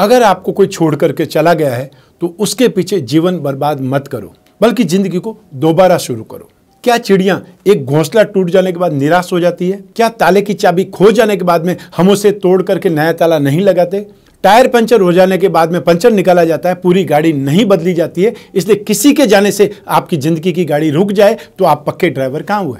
अगर आपको कोई छोड़ करके चला गया है तो उसके पीछे जीवन बर्बाद मत करो बल्कि ज़िंदगी को दोबारा शुरू करो क्या चिड़िया एक घोंसला टूट जाने के बाद निराश हो जाती है क्या ताले की चाबी खो जाने के बाद में हम उसे तोड़ करके नया ताला नहीं लगाते टायर पंचर हो जाने के बाद में पंचर निकाला जाता है पूरी गाड़ी नहीं बदली जाती है इसलिए किसी के जाने से आपकी ज़िंदगी की गाड़ी रुक जाए तो आप पक्के ड्राइवर कहाँ हुए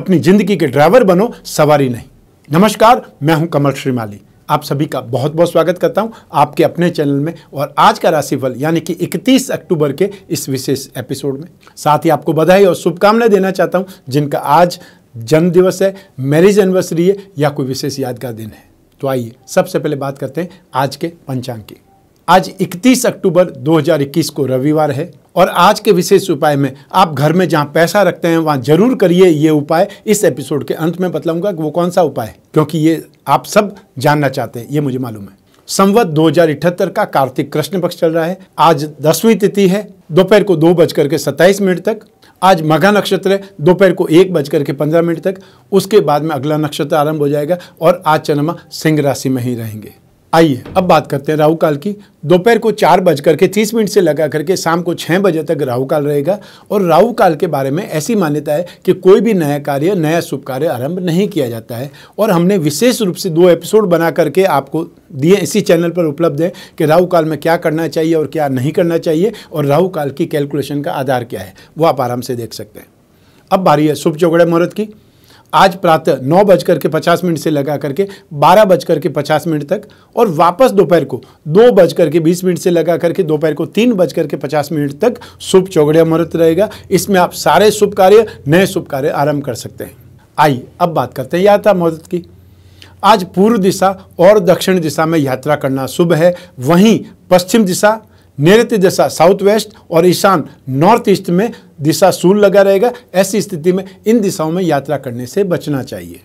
अपनी ज़िंदगी के ड्राइवर बनो सवारी नहीं नमस्कार मैं हूं कमल श्रीमाली आप सभी का बहुत बहुत स्वागत करता हूं आपके अपने चैनल में और आज का राशिफल यानी कि 31 अक्टूबर के इस विशेष एपिसोड में साथ ही आपको बधाई और शुभकामनाएं देना चाहता हूं जिनका आज जन्मदिवस है मैरिज एनिवर्सरी है या कोई विशेष यादगार दिन है तो आइए सबसे पहले बात करते हैं आज के पंचांग की आज 31 अक्टूबर 2021 को रविवार है और आज के विशेष उपाय में आप घर में जहां पैसा रखते हैं वहां जरूर करिए ये उपाय इस एपिसोड के अंत में बताऊंगा कि वो कौन सा उपाय है क्योंकि ये आप सब जानना चाहते हैं ये मुझे मालूम है संवत दो का कार्तिक कृष्ण पक्ष चल रहा है आज दसवीं तिथि है दोपहर को दो बजकर के सत्ताईस मिनट तक आज मघा नक्षत्र है दोपहर को एक बजकर के पंद्रह मिनट तक उसके बाद में अगला नक्षत्र आरंभ हो जाएगा और आज चंद्रमा सिंह राशि में ही रहेंगे आइए अब बात करते हैं राहु काल की दोपहर को चार बज करके तीस मिनट से लगा करके शाम को छः बजे तक राहु काल रहेगा और राहु काल के बारे में ऐसी मान्यता है कि कोई भी नया कार्य नया शुभ कार्य आरंभ नहीं किया जाता है और हमने विशेष रूप से दो एपिसोड बना करके आपको दिए इसी चैनल पर उपलब्ध है कि राहु काल में क्या करना चाहिए और क्या नहीं करना चाहिए और राहु काल की कैलकुलेशन का आधार क्या है वो आप आराम से देख सकते हैं अब बारी है शुभ चौगड़े मुहूर्त की आज प्रातः नौ बजकर के पचास मिनट से लगा करके बारह बजकर के पचास मिनट तक और वापस दोपहर को दो बजकर के बीस मिनट से लगा करके दोपहर को तीन बजकर के पचास मिनट तक शुभ चौगड़िया मुहूर्त रहेगा इसमें आप सारे शुभ कार्य नए शुभ कार्य आरंभ कर सकते हैं आइए अब बात करते हैं यात्रा मुहूर्त की आज पूर्व दिशा और दक्षिण दिशा में यात्रा करना शुभ है वहीं पश्चिम दिशा नैऋत्य दिशा साउथ वेस्ट और ईशान नॉर्थ ईस्ट में दिशा सूल लगा रहेगा ऐसी स्थिति में इन दिशाओं में यात्रा करने से बचना चाहिए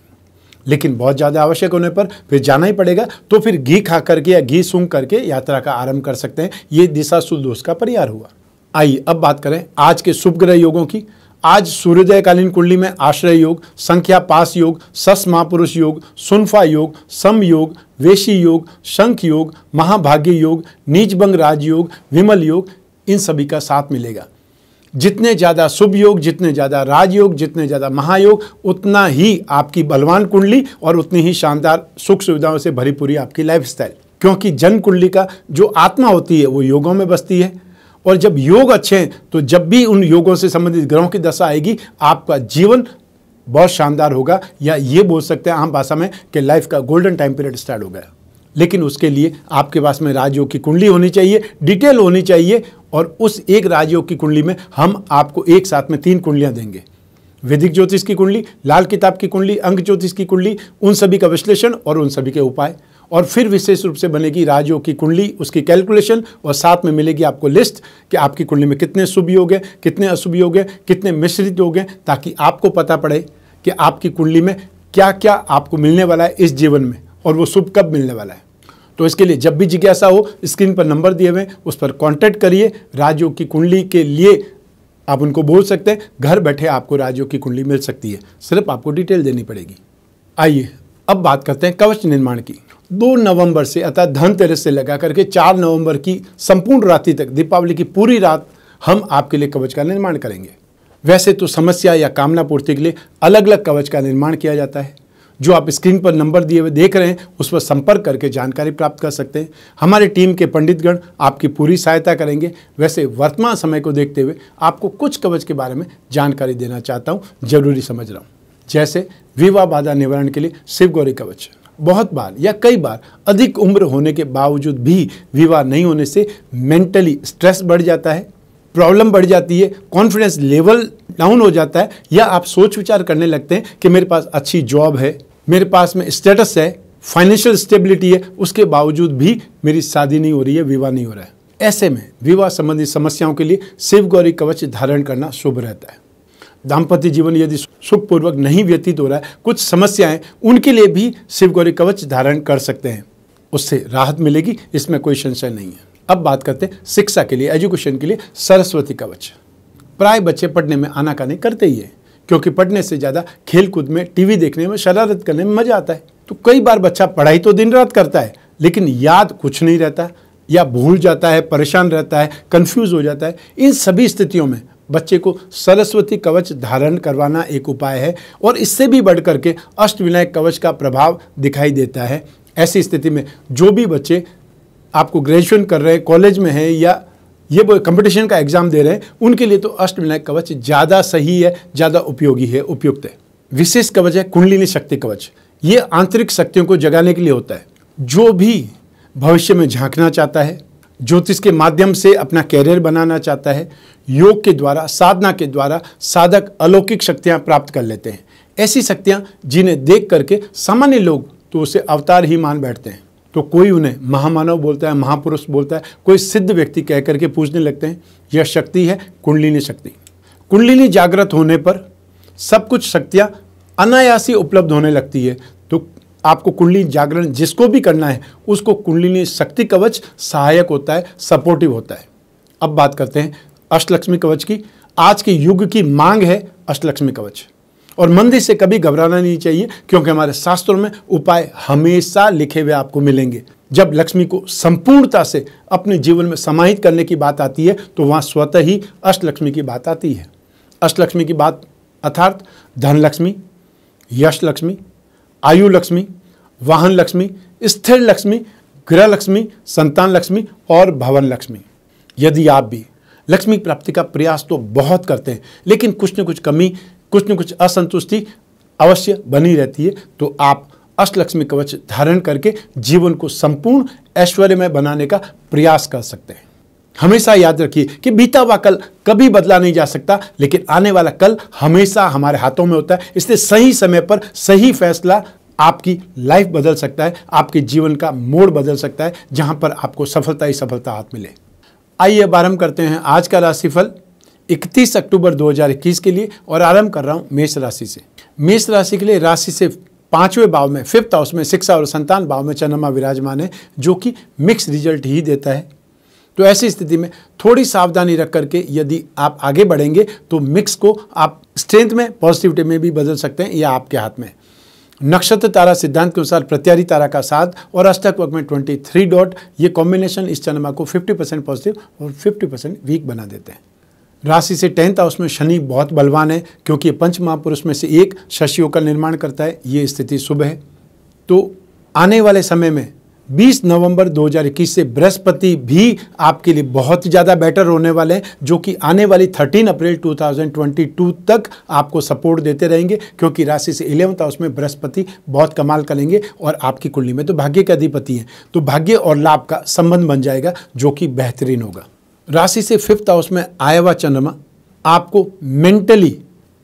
लेकिन बहुत ज़्यादा आवश्यक होने पर फिर जाना ही पड़ेगा तो फिर घी खा करके या घी सूंघ करके यात्रा का आरंभ कर सकते हैं ये दिशा सूल दोष का परिहार हुआ आइए अब बात करें आज के शुभ ग्रह योगों की आज सूर्योदयकालीन कुंडली में आश्रय योग संख्या पास योग सस महापुरुष योग सुनफा योग सम योग वेशी योग शंख योग महाभाग्य योग नीचभंग राज योग विमल योग इन सभी का साथ मिलेगा जितने ज़्यादा शुभ योग जितने ज़्यादा राजयोग जितने ज़्यादा महायोग उतना ही आपकी बलवान कुंडली और उतनी ही शानदार सुख सुविधाओं से भरी पूरी आपकी लाइफ क्योंकि जन कुंडली का जो आत्मा होती है वो योगों में बसती है और जब योग अच्छे हैं तो जब भी उन योगों से संबंधित ग्रहों की दशा आएगी आपका जीवन बहुत शानदार होगा या ये बोल सकते हैं आम भाषा में कि लाइफ का गोल्डन टाइम पीरियड स्टार्ट हो गया लेकिन उसके लिए आपके पास में राजयोग की कुंडली होनी चाहिए डिटेल होनी चाहिए और उस एक राजयोग की कुंडली में हम आपको एक साथ में तीन कुंडलियां देंगे वैदिक ज्योतिष की कुंडली लाल किताब की कुंडली अंक ज्योतिष की कुंडली उन सभी का विश्लेषण और उन सभी के उपाय और फिर विशेष रूप से बनेगी राजयोग की कुंडली उसकी कैलकुलेशन और साथ में मिलेगी आपको लिस्ट कि आपकी कुंडली में कितने शुभ योग हैं कितने अशुभ योग हैं कितने मिश्रित योग हैं ताकि आपको पता पड़े कि आपकी कुंडली में क्या क्या आपको मिलने वाला है इस जीवन में और वो शुभ कब मिलने वाला है तो इसके लिए जब भी जिज्ञासा हो स्क्रीन पर नंबर दिए हुए उस पर कॉन्टैक्ट करिए राजयोग की कुंडली के लिए आप उनको बोल सकते हैं घर बैठे आपको राजयोग की कुंडली मिल सकती है सिर्फ आपको डिटेल देनी पड़ेगी आइए अब बात करते हैं कवच निर्माण की दो नवंबर से अर्थात धनतेरस से लगा करके चार नवंबर की संपूर्ण रात्रि तक दीपावली की पूरी रात हम आपके लिए कवच का निर्माण करेंगे वैसे तो समस्या या कामना पूर्ति के लिए अलग अलग कवच का निर्माण किया जाता है जो आप स्क्रीन पर नंबर दिए हुए देख रहे हैं उस पर संपर्क करके जानकारी प्राप्त कर सकते हैं हमारे टीम के पंडितगण आपकी पूरी सहायता करेंगे वैसे वर्तमान समय को देखते हुए आपको कुछ कवच के बारे में जानकारी देना चाहता हूँ जरूरी समझ रहा हूँ जैसे विवाह बाधा निवारण के लिए शिव गौरी कवच बहुत बार या कई बार अधिक उम्र होने के बावजूद भी विवाह नहीं होने से मेंटली स्ट्रेस बढ़ जाता है प्रॉब्लम बढ़ जाती है कॉन्फिडेंस लेवल डाउन हो जाता है या आप सोच विचार करने लगते हैं कि मेरे पास अच्छी जॉब है मेरे पास में स्टेटस है फाइनेंशियल स्टेबिलिटी है उसके बावजूद भी मेरी शादी नहीं हो रही है विवाह नहीं हो रहा है ऐसे में विवाह संबंधी समस्याओं के लिए शिव गौरी कवच धारण करना शुभ रहता है दाम्पत्य जीवन यदि सुखपूर्वक नहीं व्यतीत हो रहा है कुछ समस्याएं उनके लिए भी शिव गौरी कवच धारण कर सकते हैं उससे राहत मिलेगी इसमें कोई संशय नहीं है अब बात करते हैं शिक्षा के लिए एजुकेशन के लिए सरस्वती कवच प्राय बच्चे पढ़ने में आनाकानी करते ही है क्योंकि पढ़ने से ज़्यादा खेलकूद में टीवी देखने में शरारत करने में मज़ा आता है तो कई बार बच्चा पढ़ाई तो दिन रात करता है लेकिन याद कुछ नहीं रहता या भूल जाता है परेशान रहता है कंफ्यूज हो जाता है इन सभी स्थितियों में बच्चे को सरस्वती कवच धारण करवाना एक उपाय है और इससे भी बढ़ करके अष्टविनायक कवच का प्रभाव दिखाई देता है ऐसी स्थिति में जो भी बच्चे आपको ग्रेजुएशन कर रहे हैं कॉलेज में हैं या ये कंपटीशन का एग्ज़ाम दे रहे हैं उनके लिए तो अष्टविनायक कवच ज़्यादा सही है ज़्यादा उपयोगी है उपयुक्त है विशेष कवच है कुंडलिनी शक्ति कवच ये आंतरिक शक्तियों को जगाने के लिए होता है जो भी भविष्य में झांकना चाहता है ज्योतिष के माध्यम से अपना कैरियर बनाना चाहता है योग के द्वारा साधना के द्वारा साधक अलौकिक शक्तियाँ प्राप्त कर लेते हैं ऐसी शक्तियाँ जिन्हें देख करके सामान्य लोग तो उसे अवतार ही मान बैठते हैं तो कोई उन्हें महामानव बोलता है महापुरुष बोलता है कोई सिद्ध व्यक्ति कह करके पूछने लगते हैं यह शक्ति है कुंडलिनी शक्ति कुंडलिनी जागृत होने पर सब कुछ शक्तियाँ अनायासी उपलब्ध होने लगती है आपको कुंडली जागरण जिसको भी करना है उसको कुंडली शक्ति कवच सहायक होता है सपोर्टिव होता है अब बात करते हैं अष्टलक्ष्मी कवच की आज के युग की मांग है अष्टलक्ष्मी कवच और मंदिर से कभी घबराना नहीं चाहिए क्योंकि हमारे शास्त्रों में उपाय हमेशा लिखे हुए आपको मिलेंगे जब लक्ष्मी को संपूर्णता से अपने जीवन में समाहित करने की बात आती है तो वहाँ स्वतः ही अष्टलक्ष्मी की बात आती है अष्टलक्ष्मी की बात अर्थात धनलक्ष्मी यश लक्ष्मी आयु लक्ष्मी वाहन लक्ष्मी स्थिर लक्ष्मी गृह लक्ष्मी संतान लक्ष्मी और भवन लक्ष्मी यदि आप भी लक्ष्मी प्राप्ति का प्रयास तो बहुत करते हैं लेकिन कुछ न कुछ कमी कुछ न कुछ असंतुष्टि अवश्य बनी रहती है तो आप अष्टलक्ष्मी कवच धारण करके जीवन को संपूर्ण ऐश्वर्यमय बनाने का प्रयास कर सकते हैं हमेशा याद रखिए कि बीता हुआ कल कभी बदला नहीं जा सकता लेकिन आने वाला कल हमेशा हमारे हाथों में होता है इसलिए सही समय पर सही फैसला आपकी लाइफ बदल सकता है आपके जीवन का मोड़ बदल सकता है जहां पर आपको सफलता ही सफलता हाथ मिले आइए अब आरंभ करते हैं आज का राशिफल 31 अक्टूबर 2021 के लिए और आरंभ कर रहा हूं मेष राशि से मेष राशि के लिए राशि से पांचवें भाव में फिफ्थ हाउस में शिक्षा और संतान भाव में चंद्रमा विराजमान है जो कि मिक्स रिजल्ट ही देता है तो ऐसी स्थिति में थोड़ी सावधानी रख करके यदि आप आगे बढ़ेंगे तो मिक्स को आप स्ट्रेंथ में पॉजिटिविटी में भी बदल सकते हैं या आपके हाथ में नक्षत्र तारा सिद्धांत के अनुसार प्रत्यारी तारा का साथ और अष्टक वर्ग में ट्वेंटी थ्री डॉट ये कॉम्बिनेशन इस चंद्रमा को फिफ्टी परसेंट पॉजिटिव और फिफ्टी परसेंट वीक बना देते हैं राशि से टेंथ हाउस में शनि बहुत बलवान है क्योंकि ये पंच महापुरुष में से एक शशियों का निर्माण करता है ये स्थिति शुभ है तो आने वाले समय में 20 नवंबर 2021 से बृहस्पति भी आपके लिए बहुत ज़्यादा बेटर होने वाले हैं जो कि आने वाली 13 अप्रैल 2022 तक आपको सपोर्ट देते रहेंगे क्योंकि राशि से इलेवंथ हाउस में बृहस्पति बहुत कमाल करेंगे और आपकी कुंडली में तो भाग्य के अधिपति हैं तो भाग्य और लाभ का संबंध बन जाएगा जो कि बेहतरीन होगा राशि से फिफ्थ हाउस में आया हुआ चंद्रमा आपको मेंटली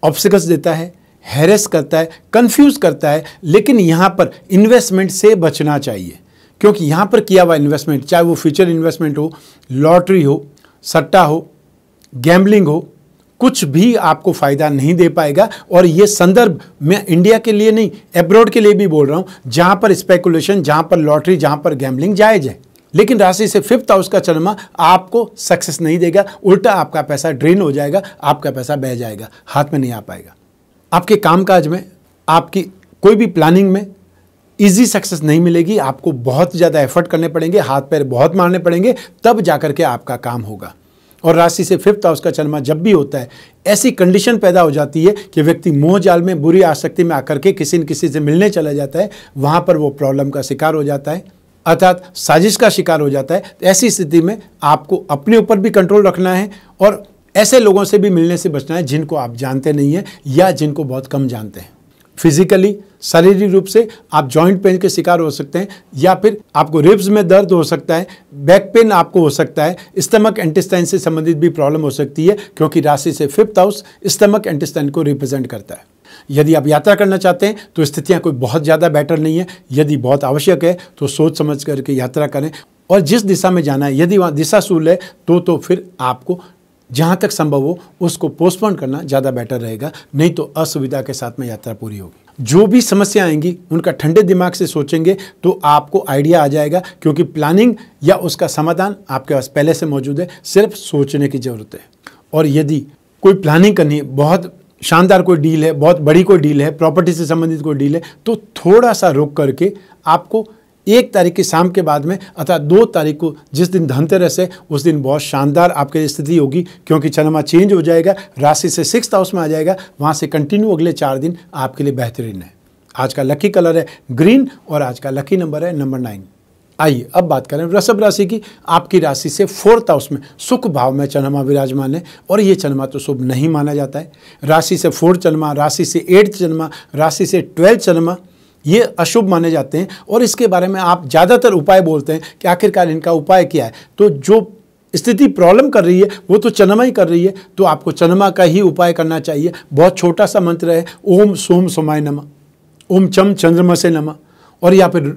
ऑब्सिकस देता है हैरेस करता है कंफ्यूज करता है लेकिन यहाँ पर इन्वेस्टमेंट से बचना चाहिए क्योंकि यहाँ पर किया हुआ इन्वेस्टमेंट चाहे वो फ्यूचर इन्वेस्टमेंट हो लॉटरी हो सट्टा हो गैम्बलिंग हो कुछ भी आपको फ़ायदा नहीं दे पाएगा और ये संदर्भ मैं इंडिया के लिए नहीं एब्रॉड के लिए भी बोल रहा हूँ जहाँ पर स्पेकुलेशन जहाँ पर लॉटरी जहाँ पर गैम्बलिंग जायज़ है लेकिन राशि से फिफ्थ हाउस का चलना आपको सक्सेस नहीं देगा उल्टा आपका पैसा ड्रेन हो जाएगा आपका पैसा बह जाएगा हाथ में नहीं आ पाएगा आपके कामकाज में आपकी कोई भी प्लानिंग में ईजी सक्सेस नहीं मिलेगी आपको बहुत ज़्यादा एफर्ट करने पड़ेंगे हाथ पैर बहुत मारने पड़ेंगे तब जा के आपका काम होगा और राशि से फिफ्थ हाउस का चलना जब भी होता है ऐसी कंडीशन पैदा हो जाती है कि व्यक्ति मोह जाल में बुरी आसक्ति में आकर के किसी न किसी से मिलने चला जाता है वहाँ पर वो प्रॉब्लम का शिकार हो जाता है अर्थात साजिश का शिकार हो जाता है तो ऐसी स्थिति में आपको अपने ऊपर भी कंट्रोल रखना है और ऐसे लोगों से भी मिलने से बचना है जिनको आप जानते नहीं हैं या जिनको बहुत कम जानते हैं फिजिकली शारीरिक रूप से आप जॉइंट पेन के शिकार हो सकते हैं या फिर आपको रिब्स में दर्द हो सकता है बैक पेन आपको हो सकता है स्टमक एंटेस्टाइन से संबंधित भी प्रॉब्लम हो सकती है क्योंकि राशि से फिफ्थ हाउस स्टमक एंटेस्टाइन को रिप्रेजेंट करता है यदि आप यात्रा करना चाहते हैं तो स्थितियाँ कोई बहुत ज़्यादा बेटर नहीं है यदि बहुत आवश्यक है तो सोच समझ करके यात्रा करें और जिस दिशा में जाना है यदि वहाँ दिशा सूल है तो तो फिर आपको जहाँ तक संभव हो उसको पोस्टपोन करना ज़्यादा बेटर रहेगा नहीं तो असुविधा के साथ में यात्रा पूरी होगी जो भी समस्या आएंगी उनका ठंडे दिमाग से सोचेंगे तो आपको आइडिया आ जाएगा क्योंकि प्लानिंग या उसका समाधान आपके पास पहले से मौजूद है सिर्फ सोचने की ज़रूरत है और यदि कोई प्लानिंग करनी है बहुत शानदार कोई डील है बहुत बड़ी कोई डील है प्रॉपर्टी से संबंधित कोई डील है तो थोड़ा सा रुक करके आपको एक तारीख की शाम के बाद में अर्थात दो तारीख को जिस दिन धनतेरस है उस दिन बहुत शानदार आपके लिए स्थिति होगी क्योंकि चंद्रमा चेंज हो जाएगा राशि से सिक्स हाउस में आ जाएगा वहाँ से कंटिन्यू अगले चार दिन आपके लिए बेहतरीन है आज का लकी कलर है ग्रीन और आज का लकी नंबर है नंबर नाइन आइए अब बात करें वृषभ राशि की आपकी राशि से फोर्थ हाउस में सुख भाव में चंद्रमा विराजमान है और ये चंद्रमा तो शुभ नहीं माना जाता है राशि से फोर्थ चंद्रमा राशि से एट्थ चंद्रमा राशि से ट्वेल्थ चंद्रमा ये अशुभ माने जाते हैं और इसके बारे में आप ज़्यादातर उपाय बोलते हैं कि आखिरकार इनका उपाय क्या है तो जो स्थिति प्रॉब्लम कर रही है वो तो चन्मा ही कर रही है तो आपको चन्मा का ही उपाय करना चाहिए बहुत छोटा सा मंत्र है ओम सोम सोमाय नम ओम चम चंद्रमा से नम और या फिर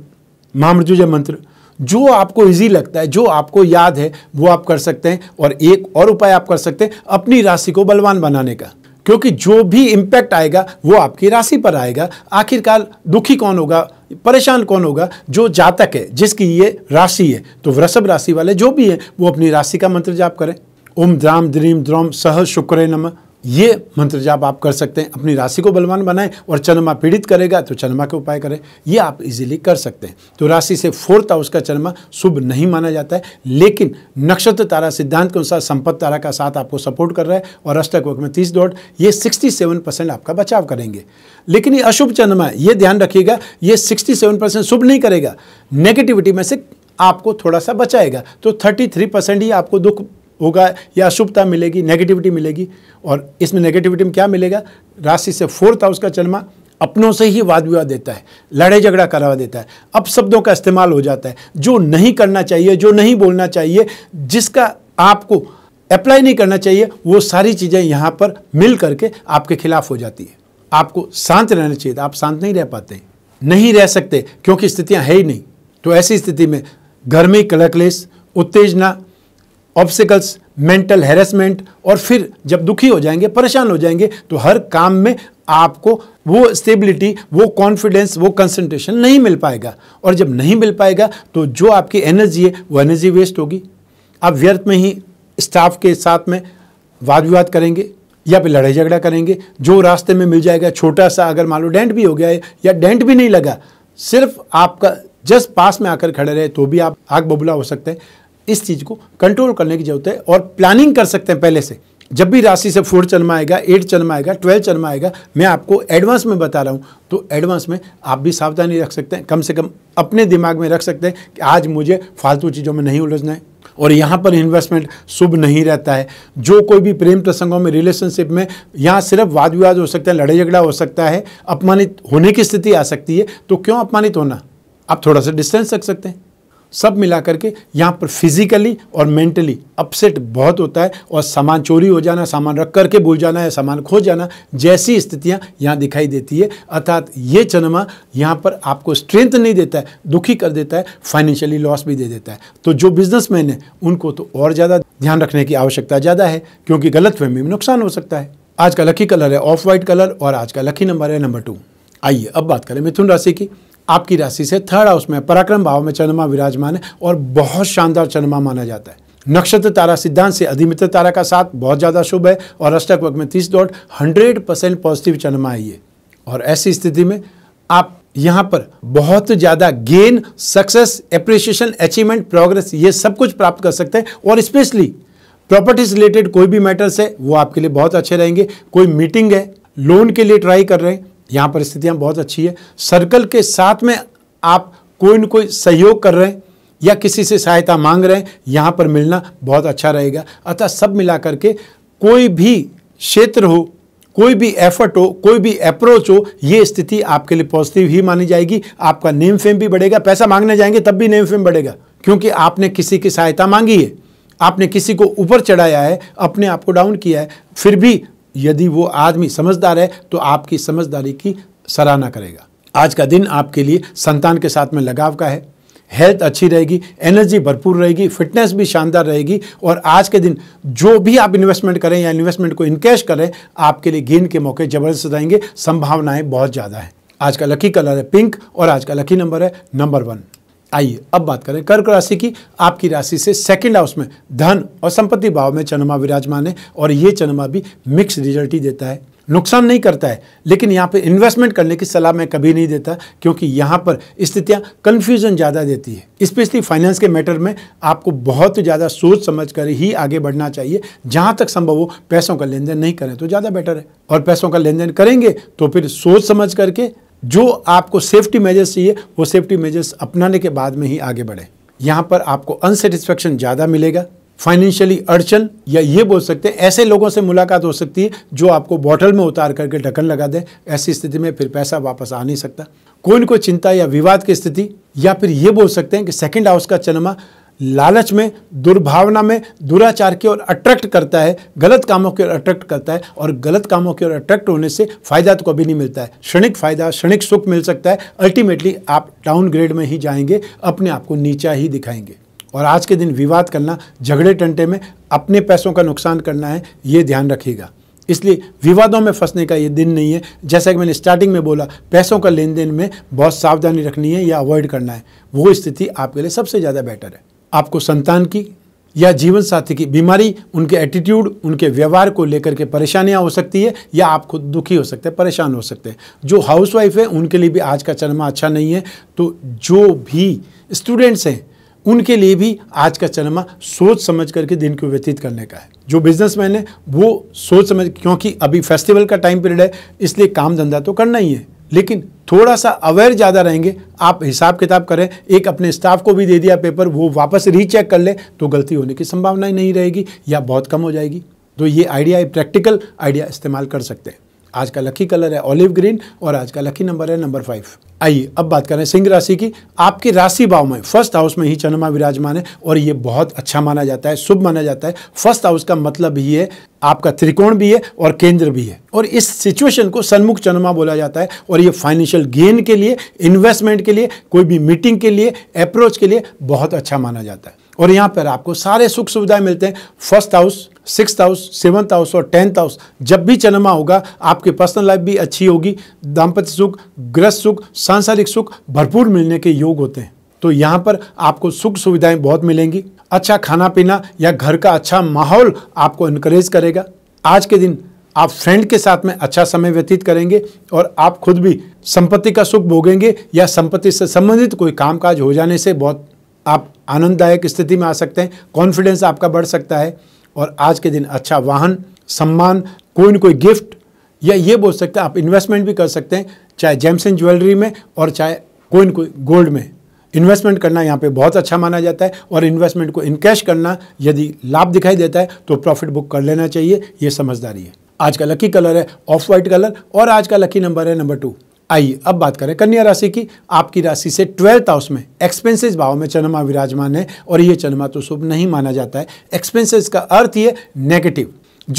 महामृत्युजय मंत्र जो आपको इजी लगता है जो आपको याद है वो आप कर सकते हैं और एक और उपाय आप कर सकते हैं अपनी राशि को बलवान बनाने का क्योंकि जो भी इम्पैक्ट आएगा वो आपकी राशि पर आएगा आखिरकार दुखी कौन होगा परेशान कौन होगा जो जातक है जिसकी ये राशि है तो वृषभ राशि वाले जो भी हैं वो अपनी राशि का मंत्र जाप करें ओम द्राम द्रीम द्रोम सह शुक्र नमः ये मंत्र जाप आप कर सकते हैं अपनी राशि को बलवान बनाएं और चंद्रमा पीड़ित करेगा तो चंद्रमा के उपाय करें ये आप इजीली कर सकते हैं तो राशि से फोर्थ हाउस का चंद्रमा शुभ नहीं माना जाता है लेकिन नक्षत्र तारा सिद्धांत के अनुसार संपत्त तारा का साथ आपको सपोर्ट कर रहा है और अष्टक वक्त में तीस डॉट ये सिक्सटी सेवन परसेंट आपका बचाव करेंगे लेकिन ये अशुभ चंद्रमा ये ध्यान रखिएगा ये सिक्सटी सेवन परसेंट शुभ नहीं करेगा नेगेटिविटी में से आपको थोड़ा सा बचाएगा तो थर्टी थ्री परसेंट ही आपको दुख होगा या अशुभता मिलेगी नेगेटिविटी मिलेगी और इसमें नेगेटिविटी में क्या मिलेगा राशि से फोर्थ हाउस का चलमा अपनों से ही वाद विवाद देता है लड़ाई झगड़ा करवा देता है अब शब्दों का इस्तेमाल हो जाता है जो नहीं करना चाहिए जो नहीं बोलना चाहिए जिसका आपको अप्लाई नहीं करना चाहिए वो सारी चीज़ें यहाँ पर मिल करके आपके खिलाफ हो जाती है आपको शांत रहना चाहिए आप शांत नहीं रह पाते नहीं रह सकते क्योंकि स्थितियाँ है ही नहीं तो ऐसी स्थिति में गर्मी कलकलेश उत्तेजना ऑब्सिकल्स मेंटल हेरेसमेंट और फिर जब दुखी हो जाएंगे परेशान हो जाएंगे तो हर काम में आपको वो स्टेबिलिटी वो कॉन्फिडेंस वो कंसंट्रेशन नहीं मिल पाएगा और जब नहीं मिल पाएगा तो जो आपकी एनर्जी है वो एनर्जी वेस्ट होगी आप व्यर्थ में ही स्टाफ के साथ में वाद विवाद करेंगे या फिर लड़ाई झगड़ा करेंगे जो रास्ते में मिल जाएगा छोटा सा अगर मान लो डेंट भी हो गया है या डेंट भी नहीं लगा सिर्फ आपका जस्ट पास में आकर खड़े रहे तो भी आप आग बबूला हो सकते हैं इस चीज़ को कंट्रोल करने की जरूरत है और प्लानिंग कर सकते हैं पहले से जब भी राशि से फोर चलमा आएगा एट चलमा आएगा ट्वेल्व चलमा आएगा मैं आपको एडवांस में बता रहा हूँ तो एडवांस में आप भी सावधानी रख सकते हैं कम से कम अपने दिमाग में रख सकते हैं कि आज मुझे फालतू चीज़ों में नहीं उलझना है और यहाँ पर इन्वेस्टमेंट शुभ नहीं रहता है जो कोई भी प्रेम प्रसंगों में रिलेशनशिप में यहाँ सिर्फ वाद विवाद हो सकता है लड़ाई झगड़ा हो सकता है अपमानित होने की स्थिति आ सकती है तो क्यों अपमानित होना आप थोड़ा सा डिस्टेंस रख सकते हैं सब मिला करके यहाँ पर फिजिकली और मेंटली अपसेट बहुत होता है और सामान चोरी हो जाना सामान रख करके भूल जाना या सामान खो जाना जैसी स्थितियाँ यहाँ दिखाई देती है अर्थात ये चंद्रमा यहाँ पर आपको स्ट्रेंथ नहीं देता है दुखी कर देता है फाइनेंशियली लॉस भी दे देता है तो जो बिजनेसमैन है उनको तो और ज़्यादा ध्यान रखने की आवश्यकता ज़्यादा है क्योंकि गलतफहमी में नुकसान हो सकता है आज का लकी कलर है ऑफ वाइट कलर और आज का लकी नंबर है नंबर टू आइए अब बात करें मिथुन राशि की आपकी राशि से थर्ड हाउस में पराक्रम भाव में चंद्रमा विराजमान है और बहुत शानदार चंद्रमा माना जाता है नक्षत्र तारा सिद्धांत से अधिमित्र तारा का साथ बहुत ज़्यादा शुभ है और अष्टक वक्त में तीस डॉट हंड्रेड परसेंट पॉजिटिव चंद्रमा आई है और ऐसी स्थिति में आप यहाँ पर बहुत ज़्यादा gain success appreciation achievement progress ये सब कुछ प्राप्त कर सकते हैं और स्पेशली प्रॉपर्टीज रिलेटेड कोई भी मैटर्स है वो आपके लिए बहुत अच्छे रहेंगे कोई मीटिंग है लोन के लिए ट्राई कर रहे हैं यहाँ पर स्थितियाँ बहुत अच्छी है सर्कल के साथ में आप कोई न कोई सहयोग कर रहे हैं या किसी से सहायता मांग रहे हैं यहाँ पर मिलना बहुत अच्छा रहेगा अतः सब मिला करके कोई भी क्षेत्र हो कोई भी एफर्ट हो कोई भी अप्रोच हो ये स्थिति आपके लिए पॉजिटिव ही मानी जाएगी आपका नेम फेम भी बढ़ेगा पैसा मांगने जाएंगे तब भी नेम फेम बढ़ेगा क्योंकि आपने किसी की सहायता मांगी है आपने किसी को ऊपर चढ़ाया है अपने आप को डाउन किया है फिर भी यदि वो आदमी समझदार है तो आपकी समझदारी की सराहना करेगा आज का दिन आपके लिए संतान के साथ में लगाव का है हेल्थ अच्छी रहेगी एनर्जी भरपूर रहेगी फिटनेस भी शानदार रहेगी और आज के दिन जो भी आप इन्वेस्टमेंट करें या इन्वेस्टमेंट को इनकेश करें आपके लिए गेन के मौके ज़बरदस्त रहेंगे संभावनाएं बहुत ज़्यादा हैं आज का लकी कलर है पिंक और आज का लकी नंबर है नंबर वन आइए अब बात करें कर्क राशि की आपकी राशि से सेकंड हाउस में धन और संपत्ति भाव में चंद्रमा विराजमान है और ये चंद्रमा भी मिक्स रिजल्ट ही देता है नुकसान नहीं करता है लेकिन यहाँ पर इन्वेस्टमेंट करने की सलाह मैं कभी नहीं देता क्योंकि यहाँ पर स्थितियाँ कन्फ्यूजन ज़्यादा देती है स्पेशली फाइनेंस के मैटर में आपको बहुत ज़्यादा सोच समझ कर ही आगे बढ़ना चाहिए जहाँ तक संभव हो पैसों का लेन देन नहीं करें तो ज़्यादा बेटर है और पैसों का लेन देन करेंगे तो फिर सोच समझ करके जो आपको सेफ्टी मेजर्स चाहिए वो सेफ्टी मेजर्स अपनाने के बाद में ही आगे बढ़े यहाँ पर आपको अनसेटिस्फेक्शन ज़्यादा मिलेगा फाइनेंशियली अड़चन या ये बोल सकते हैं ऐसे लोगों से मुलाकात हो सकती है जो आपको बॉटल में उतार करके ढक्कन लगा दें ऐसी स्थिति में फिर पैसा वापस आ नहीं सकता कोई न कोई चिंता या विवाद की स्थिति या फिर ये बोल सकते हैं कि सेकेंड हाउस का चन्मा लालच में दुर्भावना में दुराचार की ओर अट्रैक्ट करता है गलत कामों की ओर अट्रैक्ट करता है और गलत कामों की ओर अट्रैक्ट होने से फ़ायदा तो कभी नहीं मिलता है क्षणिक फ़ायदा क्षणिक सुख मिल सकता है अल्टीमेटली आप डाउनग्रेड में ही जाएंगे अपने आप को नीचा ही दिखाएंगे और आज के दिन विवाद करना झगड़े टंटे में अपने पैसों का नुकसान करना है ये ध्यान रखिएगा इसलिए विवादों में फंसने का ये दिन नहीं है जैसा कि मैंने स्टार्टिंग में बोला पैसों का लेन देन में बहुत सावधानी रखनी है या अवॉइड करना है वो स्थिति आपके लिए सबसे ज़्यादा बेटर है आपको संतान की या जीवन साथी की बीमारी उनके एटीट्यूड उनके व्यवहार को लेकर के परेशानियां हो सकती है या आप खुद दुखी हो सकते हैं परेशान हो सकते हैं जो हाउसवाइफ है उनके लिए भी आज का चरमा अच्छा नहीं है तो जो भी स्टूडेंट्स हैं उनके लिए भी आज का चरमा सोच समझ करके दिन को व्यतीत करने का है जो बिजनेसमैन है वो सोच समझ क्योंकि अभी फेस्टिवल का टाइम पीरियड है इसलिए काम धंधा तो करना ही है लेकिन थोड़ा सा अवेयर ज़्यादा रहेंगे आप हिसाब किताब करें एक अपने स्टाफ को भी दे दिया पेपर वो वापस रीचेक कर ले तो गलती होने की संभावना ही नहीं रहेगी या बहुत कम हो जाएगी तो ये आइडिया प्रैक्टिकल आइडिया इस्तेमाल कर सकते हैं आज का लकी कलर है ऑलिव ग्रीन और आज का लकी नंबर है नंबर फाइव आइए अब बात करें सिंह राशि की आपकी राशि भाव में फर्स्ट हाउस में ही चंद्रमा विराजमान है और ये बहुत अच्छा माना जाता है शुभ माना जाता है फर्स्ट हाउस का मतलब ही है आपका त्रिकोण भी है और केंद्र भी है और इस सिचुएशन को सन्मुख चंद्रमा बोला जाता है और ये फाइनेंशियल गेन के लिए इन्वेस्टमेंट के लिए कोई भी मीटिंग के लिए अप्रोच के लिए बहुत अच्छा माना जाता है और यहाँ पर आपको सारे सुख सुविधाएं मिलते हैं first house six house seventh house और टेंथ हाउस जब भी चन्मा होगा आपकी पर्सनल लाइफ भी अच्छी होगी दाम्पत्य सुख गृह सुख सांसारिक सुख भरपूर मिलने के योग होते हैं तो यहाँ पर आपको सुख सुविधाएं बहुत मिलेंगी अच्छा खाना पीना या घर का अच्छा माहौल आपको इनक्रेज करेगा आज के दिन आप फ्रेंड के साथ में अच्छा समय व्यतीत करेंगे और आप खुद भी संपत्ति का सुख भोगेंगे या संपत्ति से संबंधित कोई कामकाज हो जाने से बहुत आप आनंददायक स्थिति में आ सकते हैं कॉन्फिडेंस आपका बढ़ सकता है और आज के दिन अच्छा वाहन सम्मान कोई ना कोई गिफ्ट या ये बोल सकते हैं आप इन्वेस्टमेंट भी कर सकते हैं चाहे जेम्स एंड ज्वेलरी में और चाहे कोई ना कोई गोल्ड में इन्वेस्टमेंट करना यहाँ पे बहुत अच्छा माना जाता है और इन्वेस्टमेंट को इनकैश करना यदि लाभ दिखाई देता है तो प्रॉफिट बुक कर लेना चाहिए ये समझदारी है आज का लकी कलर है ऑफ वाइट कलर और आज का लकी नंबर है नंबर टू आइए अब बात करें कन्या राशि की आपकी राशि से ट्वेल्थ हाउस में एक्सपेंसेस भाव में चंद्रमा विराजमान है और ये चंद्रमा तो शुभ नहीं माना जाता है एक्सपेंसेस का अर्थ ही नेगेटिव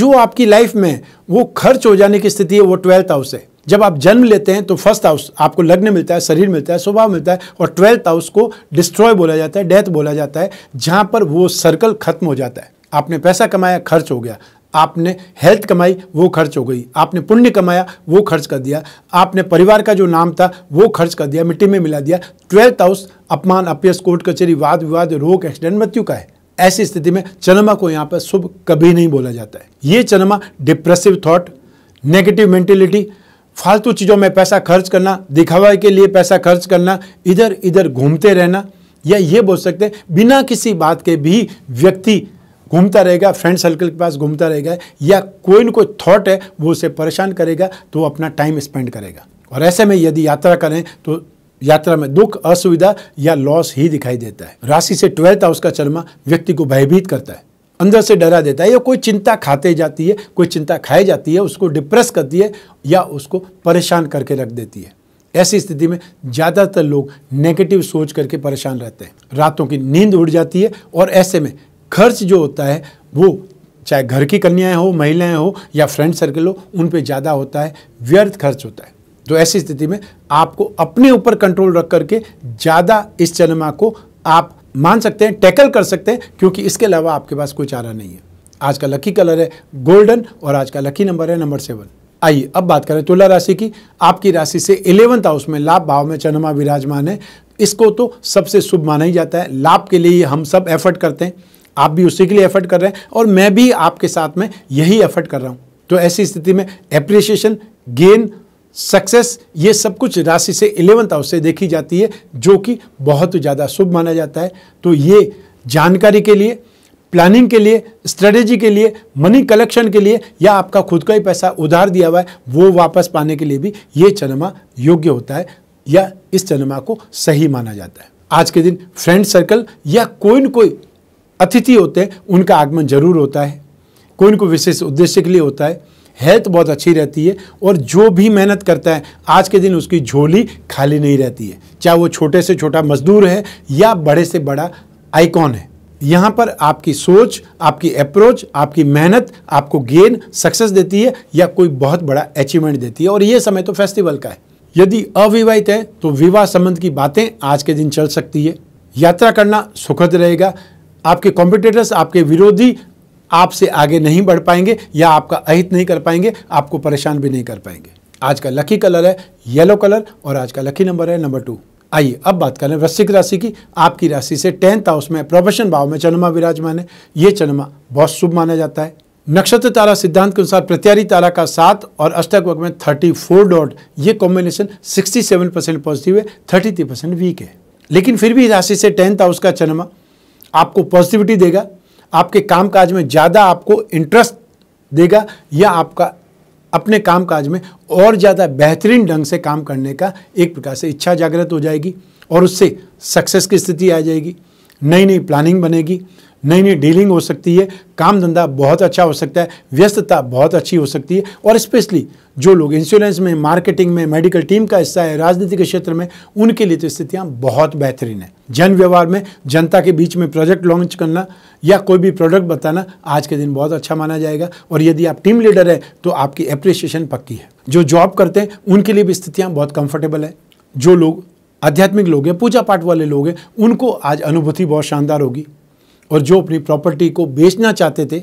जो आपकी लाइफ में वो खर्च हो जाने की स्थिति है वो ट्वेल्थ हाउस है जब आप जन्म लेते हैं तो फर्स्ट हाउस आपको लग्न मिलता है शरीर मिलता है स्वभाव मिलता है और ट्वेल्थ हाउस को डिस्ट्रॉय बोला जाता है डेथ बोला जाता है जहां पर वो सर्कल खत्म हो जाता है आपने पैसा कमाया खर्च हो गया आपने हेल्थ कमाई वो खर्च हो गई आपने पुण्य कमाया वो खर्च कर दिया आपने परिवार का जो नाम था वो खर्च कर दिया मिट्टी में मिला दिया ट्वेल्थ हाउस अपमान अपयस कोर्ट कचहरी वाद विवाद रोग एक्सीडेंट मृत्यु का है ऐसी स्थिति में चन्मा को यहाँ पर शुभ कभी नहीं बोला जाता है ये चन्मा डिप्रेसिव थाट नेगेटिव मेंटेलिटी फालतू चीज़ों में पैसा खर्च करना दिखावा के लिए पैसा खर्च करना इधर इधर घूमते रहना या ये बोल सकते हैं बिना किसी बात के भी व्यक्ति घूमता रहेगा फ्रेंड सर्कल के पास घूमता रहेगा या कोई ना कोई थॉट है वो उसे परेशान करेगा तो वो अपना टाइम स्पेंड करेगा और ऐसे में यदि यात्रा करें तो यात्रा में दुख असुविधा या लॉस ही दिखाई देता है राशि से ट्वेल्थ हाउस का चरमा व्यक्ति को भयभीत करता है अंदर से डरा देता है या कोई चिंता खाते जाती है कोई चिंता खाई जाती है उसको डिप्रेस करती है या उसको परेशान करके रख देती है ऐसी स्थिति में ज़्यादातर लोग नेगेटिव सोच करके परेशान रहते हैं रातों की नींद उड़ जाती है और ऐसे में खर्च जो होता है वो चाहे घर की कन्याएं हो महिलाएं हो या फ्रेंड सर्कल हो उन पे ज़्यादा होता है व्यर्थ खर्च होता है तो ऐसी स्थिति में आपको अपने ऊपर कंट्रोल रख करके ज़्यादा इस चन्मा को आप मान सकते हैं टैकल कर सकते हैं क्योंकि इसके अलावा आपके पास कोई चारा नहीं है आज का लकी कलर है गोल्डन और आज का लकी नंबर है नंबर सेवन आइए अब बात करें तुला राशि की आपकी राशि से इलेवंथ हाउस में लाभ भाव में चन्मा विराजमान है इसको तो सबसे शुभ माना ही जाता है लाभ के लिए हम सब एफर्ट करते हैं आप भी उसी के लिए एफर्ट कर रहे हैं और मैं भी आपके साथ में यही एफर्ट कर रहा हूँ तो ऐसी स्थिति में एप्रिसिएशन गेन सक्सेस ये सब कुछ राशि से इलेवंथ हाउस से देखी जाती है जो कि बहुत ज़्यादा शुभ माना जाता है तो ये जानकारी के लिए प्लानिंग के लिए स्ट्रेटेजी के लिए मनी कलेक्शन के लिए या आपका खुद का ही पैसा उधार दिया हुआ है वो वापस पाने के लिए भी ये चंद्रमा योग्य होता है या इस चंद्रमा को सही माना जाता है आज के दिन फ्रेंड सर्कल या कोई न कोई अतिथि होते हैं उनका आगमन जरूर होता है कोई उनको विशेष उद्देश्य के लिए होता है हेल्थ बहुत अच्छी रहती है और जो भी मेहनत करता है आज के दिन उसकी झोली खाली नहीं रहती है चाहे वो छोटे से छोटा मजदूर है या बड़े से बड़ा आइकॉन है यहाँ पर आपकी सोच आपकी अप्रोच आपकी मेहनत आपको गेन सक्सेस देती है या कोई बहुत बड़ा अचीवमेंट देती है और ये समय तो फेस्टिवल का है यदि अविवाहित है तो विवाह संबंध की बातें आज के दिन चल सकती है यात्रा करना सुखद रहेगा आपके कॉम्पिटेटर्स आपके विरोधी आपसे आगे नहीं बढ़ पाएंगे या आपका अहित नहीं कर पाएंगे आपको परेशान भी नहीं कर पाएंगे आज का लकी कलर है येलो कलर और आज का लकी नंबर है नंबर टू आइए अब बात करें वृश्चिक राशि की आपकी राशि से टेंथ हाउस में प्रोफेशन भाव में चन्मा विराजमान है ये चन्मा बहुत शुभ माना जाता है नक्षत्र तारा सिद्धांत के अनुसार प्रत्यारी तारा का सात और अष्टक वर्ग में थर्टी फोर डॉट ये combination sixty seven percent positive है थर्टी थ्री परसेंट वीक है लेकिन फिर भी राशि से टेंथ हाउस का चन्मा आपको पॉजिटिविटी देगा आपके काम काज में ज़्यादा आपको इंटरेस्ट देगा या आपका अपने काम काज में और ज़्यादा बेहतरीन ढंग से काम करने का एक प्रकार से इच्छा जागृत हो जाएगी और उससे सक्सेस की स्थिति आ जाएगी नई नई प्लानिंग बनेगी नई नई डीलिंग हो सकती है काम धंधा बहुत अच्छा हो सकता है व्यस्तता बहुत अच्छी हो सकती है और स्पेशली जो लोग इंश्योरेंस में मार्केटिंग में मेडिकल टीम का हिस्सा है राजनीति के क्षेत्र में उनके लिए तो स्थितियाँ बहुत बेहतरीन है जन व्यवहार में जनता के बीच में प्रोजेक्ट लॉन्च करना या कोई भी प्रोडक्ट बताना आज के दिन बहुत अच्छा माना जाएगा और यदि आप टीम लीडर है तो आपकी अप्रिसिएशन पक्की है जो जॉब करते हैं उनके लिए भी स्थितियाँ बहुत कंफर्टेबल है जो लोग आध्यात्मिक लोग हैं पूजा पाठ वाले लोग हैं उनको आज अनुभूति बहुत शानदार होगी और जो अपनी प्रॉपर्टी को बेचना चाहते थे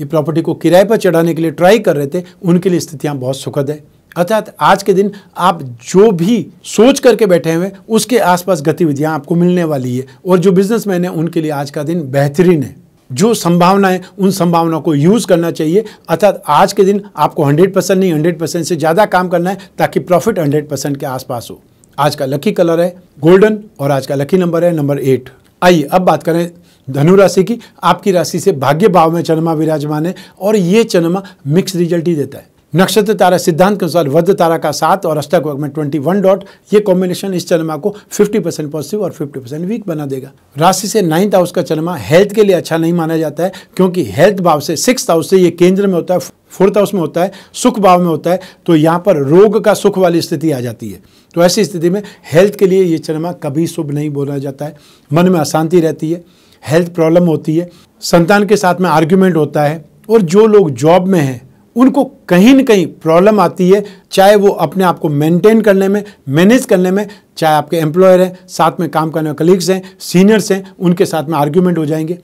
ये प्रॉपर्टी को किराए पर चढ़ाने के लिए ट्राई कर रहे थे उनके लिए स्थितियाँ बहुत सुखद है अर्थात आज के दिन आप जो भी सोच करके बैठे हुए उसके आसपास गतिविधियां आपको मिलने वाली है और जो बिजनेसमैन है उनके लिए आज का दिन बेहतरीन है जो संभावना है उन संभावनाओं को यूज़ करना चाहिए अर्थात आज के दिन आपको 100 परसेंट नहीं 100 परसेंट से ज़्यादा काम करना है ताकि प्रॉफिट 100 परसेंट के आसपास हो आज का लकी कलर है गोल्डन और आज का लकी नंबर है नंबर एट आइए अब बात करें धनु राशि की आपकी राशि से भाग्य भाव में चंद्रमा विराजमान है और ये चंद्रमा मिक्स रिजल्ट ही देता है नक्षत्र तारा सिद्धांत के अनुसार वध तारा का सात और अष्टक वर्ग में ट्वेंटी वन डॉट ये कॉम्बिनेशन इस चन्मा को फिफ्टी परसेंट पॉजिटिव और फिफ्टी परसेंट वीक बना देगा राशि से नाइन्थ हाउस का चन्मा हेल्थ के लिए अच्छा नहीं माना जाता है क्योंकि हेल्थ भाव से सिक्स हाउस से ये केंद्र में होता है फोर्थ हाउस में होता है सुख भाव में होता है तो यहाँ पर रोग का सुख वाली स्थिति आ जाती है तो ऐसी स्थिति में हेल्थ के लिए ये चन्मा कभी शुभ नहीं बोला जाता है मन में अशांति रहती है हेल्थ प्रॉब्लम होती है संतान के साथ में आर्ग्यूमेंट होता है और जो लोग जॉब में हैं उनको कहीं ना कहीं प्रॉब्लम आती है चाहे वो अपने आप को मेंटेन करने में मैनेज करने में चाहे आपके एम्प्लॉयर हैं साथ में काम करने वाले कलीग्स हैं सीनियर्स हैं उनके साथ में आर्ग्यूमेंट हो जाएंगे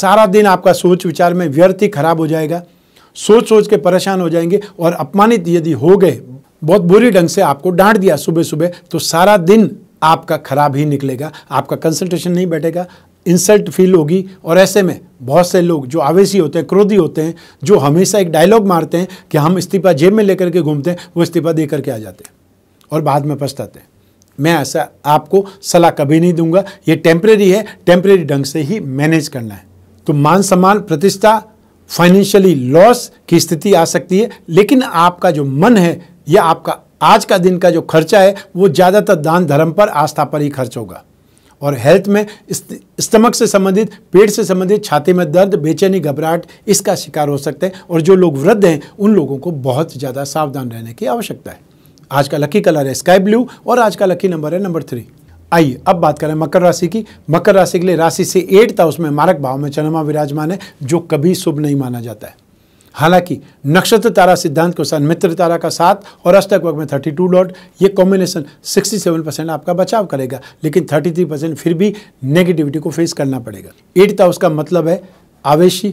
सारा दिन आपका सोच विचार में व्यर्थ ही खराब हो जाएगा सोच सोच के परेशान हो जाएंगे और अपमानित यदि हो गए बहुत बुरी ढंग से आपको डांट दिया सुबह सुबह तो सारा दिन आपका खराब ही निकलेगा आपका कंसंट्रेशन नहीं बैठेगा इंसल्ट फील होगी और ऐसे में बहुत से लोग जो आवेशी होते हैं क्रोधी होते हैं जो हमेशा एक डायलॉग मारते हैं कि हम इस्तीफा जेब में लेकर के घूमते हैं वो इस्तीफा दे करके आ जाते हैं और बाद में पछताते हैं मैं ऐसा आपको सलाह कभी नहीं दूंगा ये टेम्प्रेरी है टेम्प्रेरी ढंग से ही मैनेज करना है तो मान सम्मान प्रतिष्ठा फाइनेंशियली लॉस की स्थिति आ सकती है लेकिन आपका जो मन है या आपका आज का दिन का जो खर्चा है वो ज़्यादातर दान धर्म पर आस्था पर ही खर्च होगा और हेल्थ में स्टमक से संबंधित पेट से संबंधित छाती में दर्द बेचैनी घबराहट इसका शिकार हो सकते हैं और जो लोग वृद्ध हैं उन लोगों को बहुत ज़्यादा सावधान रहने की आवश्यकता है आज का लकी कलर है स्काई ब्लू और आज का लकी नंबर है नंबर थ्री आइए अब बात करें मकर राशि की मकर राशि के लिए राशि से एट था उसमें मारक भाव में चंद्रमा विराजमान है जो कभी शुभ नहीं माना जाता है हालांकि नक्षत्र तारा सिद्धांत के अनुसार मित्र तारा का साथ और अष्टक वर्ग में थर्टी टू डॉट ये कॉम्बिनेशन सिक्सटी सेवन परसेंट आपका बचाव करेगा लेकिन थर्टी थ्री परसेंट फिर भी नेगेटिविटी को फेस करना पड़ेगा एट हाउस का मतलब है आवेशी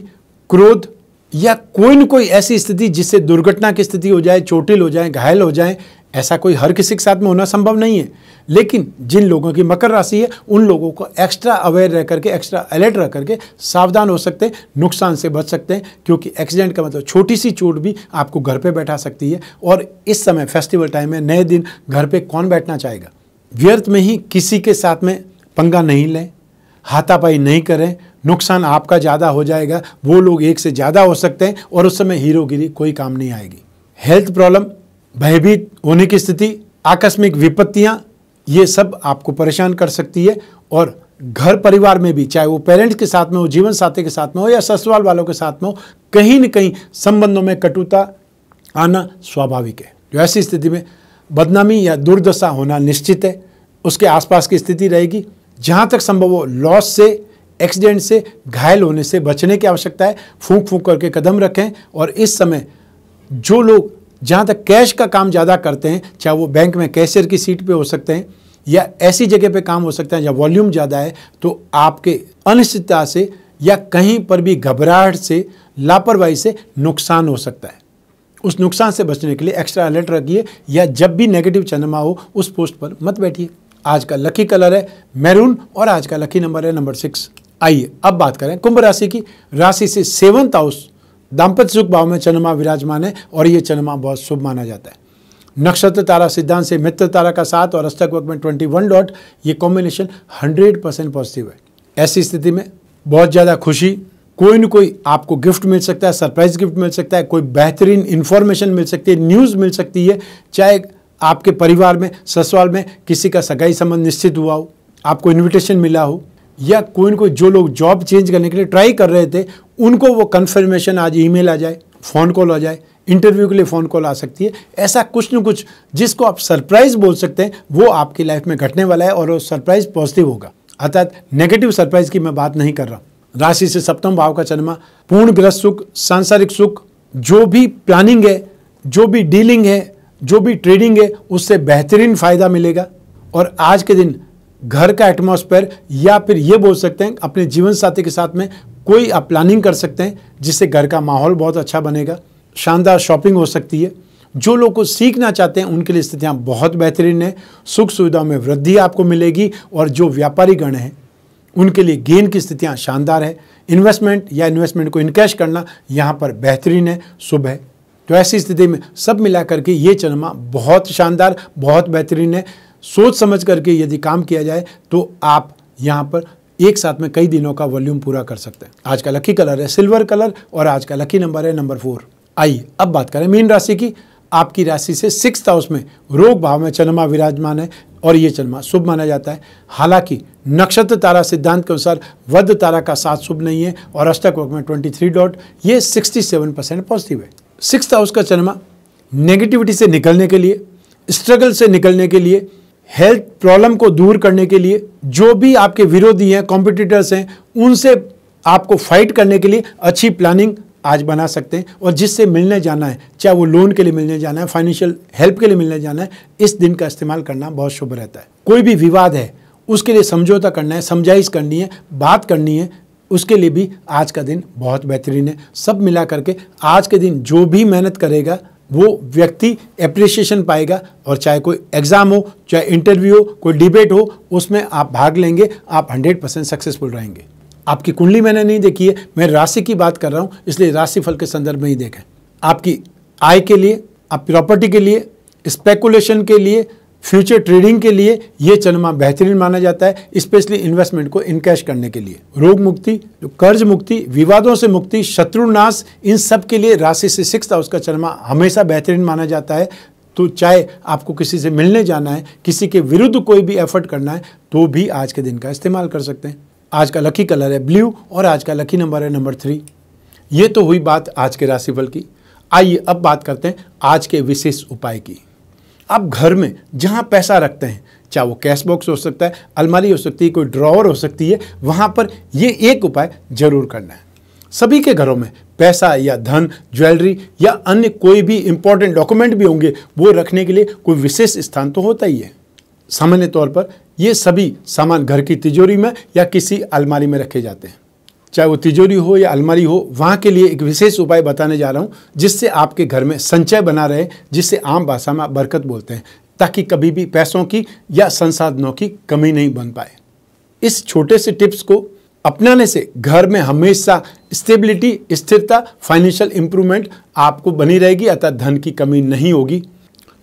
क्रोध या कोई न कोई ऐसी स्थिति जिससे दुर्घटना की स्थिति हो जाए चोटिल हो जाए घायल हो जाए ऐसा कोई हर किसी के साथ में होना संभव नहीं है लेकिन जिन लोगों की मकर राशि है उन लोगों को एक्स्ट्रा अवेयर रह करके एक्स्ट्रा अलर्ट रह करके सावधान हो सकते हैं नुकसान से बच सकते हैं क्योंकि एक्सीडेंट का मतलब छोटी सी चोट भी आपको घर पे बैठा सकती है और इस समय फेस्टिवल टाइम में नए दिन घर पे कौन बैठना चाहेगा व्यर्थ में ही किसी के साथ में पंगा नहीं लें हाथापाई नहीं करें नुकसान आपका ज़्यादा हो जाएगा वो लोग एक से ज़्यादा हो सकते हैं और उस समय हीरोगिरी कोई काम नहीं आएगी हेल्थ प्रॉब्लम भयभीत होने की स्थिति आकस्मिक विपत्तियाँ ये सब आपको परेशान कर सकती है और घर परिवार में भी चाहे वो पेरेंट्स के साथ में हो जीवन साथी के साथ में हो या ससुराल वालों के साथ में हो कहीं न कहीं संबंधों में कटुता आना स्वाभाविक है जो ऐसी स्थिति में बदनामी या दुर्दशा होना निश्चित है उसके आसपास की स्थिति रहेगी जहाँ तक संभव हो लॉस से एक्सीडेंट से घायल होने से बचने की आवश्यकता है फूंक फूंक करके कदम रखें और इस समय जो लोग जहाँ तक कैश का काम ज़्यादा करते हैं चाहे वो बैंक में कैशियर की सीट पे हो सकते हैं या ऐसी जगह पे काम हो सकता है जहाँ वॉल्यूम ज़्यादा है तो आपके अनिश्चितता से या कहीं पर भी घबराहट से लापरवाही से नुकसान हो सकता है उस नुकसान से बचने के लिए एक्स्ट्रा अलर्ट रखिए या जब भी नेगेटिव चंद्रमा हो उस पोस्ट पर मत बैठिए आज का लकी कलर है मैरून और आज का लकी नंबर है नंबर सिक्स आइए अब बात करें कुंभ राशि की राशि से सेवंथ हाउस दाम्पत्य सुख भाव में चंद्रमा विराजमान है और ये चंद्रमा बहुत शुभ माना जाता है नक्षत्र तारा सिद्धांत से मित्र तारा का साथ और अस्तक वक्त में ट्वेंटी वन डॉट ये कॉम्बिनेशन हंड्रेड परसेंट पॉजिटिव है ऐसी स्थिति में बहुत ज़्यादा खुशी कोई न कोई आपको गिफ्ट मिल सकता है सरप्राइज गिफ्ट मिल सकता है कोई बेहतरीन इन्फॉर्मेशन मिल सकती है न्यूज़ मिल सकती है चाहे आपके परिवार में ससुराल में किसी का सगाई संबंध निश्चित हुआ हो आपको इन्विटेशन मिला हो या कोई ना कोई जो लोग जॉब चेंज करने के लिए ट्राई कर रहे थे उनको वो कन्फर्मेशन आज ईमेल आ जाए फ़ोन कॉल आ जाए इंटरव्यू के लिए फ़ोन कॉल आ सकती है ऐसा कुछ न कुछ जिसको आप सरप्राइज़ बोल सकते हैं वो आपकी लाइफ में घटने वाला है और वो सरप्राइज़ पॉजिटिव होगा अर्थात नेगेटिव सरप्राइज़ की मैं बात नहीं कर रहा राशि से सप्तम भाव का चन्मा पूर्ण ग्रह सुख सांसारिक सुख जो भी प्लानिंग है जो भी डीलिंग है जो भी ट्रेडिंग है उससे बेहतरीन फ़ायदा मिलेगा और आज के दिन घर का एटमॉस्फेयर या फिर ये बोल सकते हैं अपने जीवन साथी के साथ में कोई आप प्लानिंग कर सकते हैं जिससे घर का माहौल बहुत अच्छा बनेगा शानदार शॉपिंग हो सकती है जो लोग को सीखना चाहते हैं उनके लिए स्थितियाँ बहुत बेहतरीन है सुख सुविधाओं में वृद्धि आपको मिलेगी और जो व्यापारी गण हैं उनके लिए गेन की स्थितियाँ शानदार है इन्वेस्टमेंट या इन्वेस्टमेंट को इनकैश करना यहाँ पर बेहतरीन है शुभ है तो ऐसी स्थिति में सब मिलाकर के ये चन्मा बहुत शानदार बहुत बेहतरीन है सोच समझ करके यदि काम किया जाए तो आप यहाँ पर एक साथ में कई दिनों का वॉल्यूम पूरा कर सकते हैं आज का लकी कलर है सिल्वर कलर और आज का लकी नंबर है नंबर फोर आइए अब बात करें मीन राशि की आपकी राशि से सिक्स हाउस में रोग भाव में चंद्रमा विराजमान है और ये चंद्रमा शुभ माना जाता है हालांकि नक्षत्र तारा सिद्धांत के अनुसार वध तारा का साथ शुभ नहीं है और अष्टक वर्ग में 23 डॉट ये 67 परसेंट पॉजिटिव है सिक्स हाउस का चंद्रमा नेगेटिविटी से निकलने के लिए स्ट्रगल से निकलने के लिए हेल्थ प्रॉब्लम को दूर करने के लिए जो भी आपके विरोधी हैं कॉम्पिटिटर्स हैं उनसे आपको फाइट करने के लिए अच्छी प्लानिंग आज बना सकते हैं और जिससे मिलने जाना है चाहे वो लोन के लिए मिलने जाना है फाइनेंशियल हेल्प के लिए मिलने जाना है इस दिन का इस्तेमाल करना बहुत शुभ रहता है कोई भी विवाद है उसके लिए समझौता करना है समझाइश करनी है बात करनी है उसके लिए भी आज का दिन बहुत बेहतरीन है सब मिला करके आज के दिन जो भी मेहनत करेगा वो व्यक्ति एप्रिसिएशन पाएगा और चाहे कोई एग्ज़ाम हो चाहे इंटरव्यू हो कोई डिबेट हो उसमें आप भाग लेंगे आप 100 परसेंट सक्सेसफुल रहेंगे आपकी कुंडली मैंने नहीं देखी है मैं राशि की बात कर रहा हूँ इसलिए राशि फल के संदर्भ में ही देखें आपकी आय के लिए आप प्रॉपर्टी के लिए स्पेकुलेशन के लिए फ्यूचर ट्रेडिंग के लिए ये चलमा बेहतरीन माना जाता है स्पेशली इन्वेस्टमेंट को इनकैश करने के लिए रोग मुक्ति जो कर्ज मुक्ति विवादों से मुक्ति शत्रुनाश इन सब के लिए राशि से सिक्स हाउस का चलमा हमेशा बेहतरीन माना जाता है तो चाहे आपको किसी से मिलने जाना है किसी के विरुद्ध कोई भी एफर्ट करना है तो भी आज के दिन का इस्तेमाल कर सकते हैं आज का लकी कलर है ब्लू और आज का लकी नंबर है नंबर थ्री ये तो हुई बात आज के राशिफल की आइए अब बात करते हैं आज के विशेष उपाय की आप घर में जहाँ पैसा रखते हैं चाहे वो कैश बॉक्स हो सकता है अलमारी हो सकती है कोई ड्रॉवर हो सकती है वहाँ पर ये एक उपाय जरूर करना है सभी के घरों में पैसा या धन ज्वेलरी या अन्य कोई भी इम्पोर्टेंट डॉक्यूमेंट भी होंगे वो रखने के लिए कोई विशेष स्थान तो होता ही है सामान्य तौर पर ये सभी सामान घर की तिजोरी में या किसी अलमारी में रखे जाते हैं चाहे वो तिजोरी हो या अलमारी हो वहाँ के लिए एक विशेष उपाय बताने जा रहा हूँ जिससे आपके घर में संचय बना रहे जिससे आम भाषा में बरकत बोलते हैं ताकि कभी भी पैसों की या संसाधनों की कमी नहीं बन पाए इस छोटे से टिप्स को अपनाने से घर में हमेशा स्टेबिलिटी स्थिरता फाइनेंशियल इंप्रूवमेंट आपको बनी रहेगी अतः धन की कमी नहीं होगी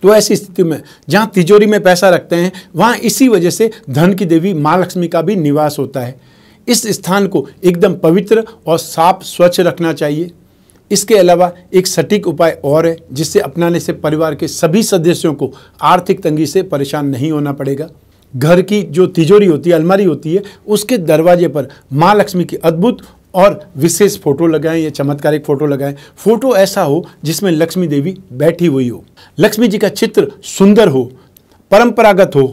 तो ऐसी स्थिति में जहाँ तिजोरी में पैसा रखते हैं वहाँ इसी वजह से धन की देवी माँ लक्ष्मी का भी निवास होता है इस स्थान को एकदम पवित्र और साफ स्वच्छ रखना चाहिए इसके अलावा एक सटीक उपाय और है जिससे अपनाने से परिवार के सभी सदस्यों को आर्थिक तंगी से परेशान नहीं होना पड़ेगा घर की जो तिजोरी होती है अलमारी होती है उसके दरवाजे पर माँ लक्ष्मी की अद्भुत और विशेष फोटो लगाएं या चमत्कारिक फोटो लगाएं फोटो ऐसा हो जिसमें लक्ष्मी देवी बैठी हुई हो लक्ष्मी जी का चित्र सुंदर हो परंपरागत हो